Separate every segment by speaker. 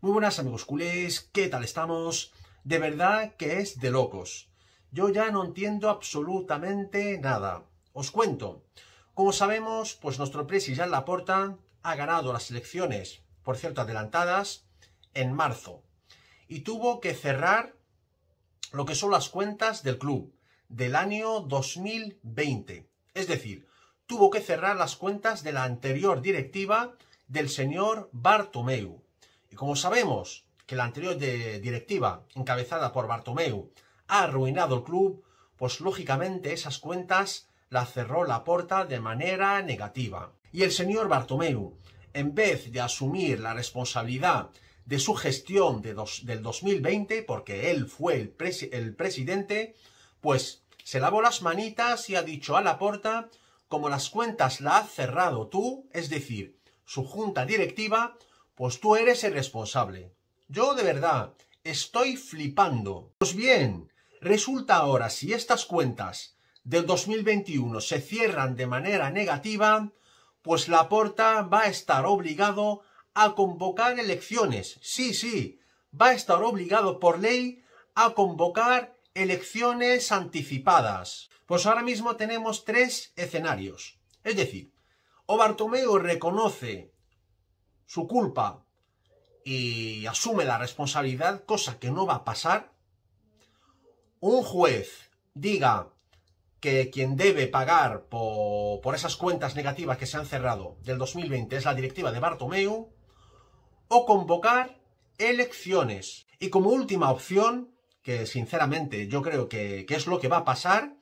Speaker 1: Muy buenas amigos culés, ¿qué tal estamos? De verdad que es de locos. Yo ya no entiendo absolutamente nada. Os cuento. Como sabemos, pues nuestro presi la Laporta ha ganado las elecciones, por cierto adelantadas, en marzo. Y tuvo que cerrar lo que son las cuentas del club del año 2020. Es decir, tuvo que cerrar las cuentas de la anterior directiva del señor Bartomeu y como sabemos que la anterior directiva, encabezada por Bartomeu, ha arruinado el club, pues lógicamente esas cuentas la cerró la porta de manera negativa. Y el señor Bartomeu, en vez de asumir la responsabilidad de su gestión del 2020, porque él fue el, el, presidente, pues se lavó las manitas y ha dicho a la porta, como las cuentas la has cerrado tú, es decir, su junta directiva, pues tú eres el responsable. Yo de verdad estoy flipando. Pues bien, resulta ahora si estas cuentas del 2021 se cierran de manera negativa, pues Laporta va a estar obligado a convocar elecciones. Sí, sí, va a estar obligado por ley a convocar elecciones anticipadas. Pues ahora mismo tenemos tres escenarios. Es decir, o Bartomeu reconoce su culpa y asume la responsabilidad, cosa que no va a pasar, un juez diga que quien debe pagar por, esas cuentas negativas que se han cerrado del 2020 es la directiva de Bartomeu, o convocar elecciones. Y como última opción, que sinceramente yo creo que, es lo que va a pasar,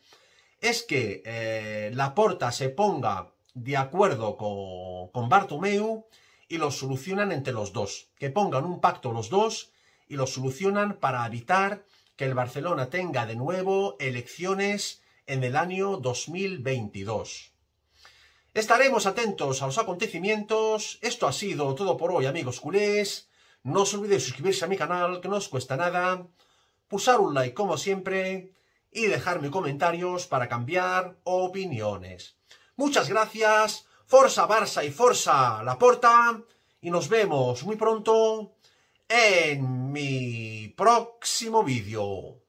Speaker 1: es que eh, la porta se ponga de acuerdo con, con Bartomeu y los solucionan entre los dos, que pongan un pacto los dos y los solucionan para evitar que el Barcelona tenga de nuevo elecciones en el año 2022. Estaremos atentos a los acontecimientos. Esto ha sido todo por hoy, amigos culés. No os olvidéis suscribirse a mi canal, que no os cuesta nada. Pulsar un like, como siempre. Y dejarme comentarios para cambiar opiniones. Muchas gracias. Forza Barça y Forza Porta Y nos vemos muy pronto en mi próximo vídeo.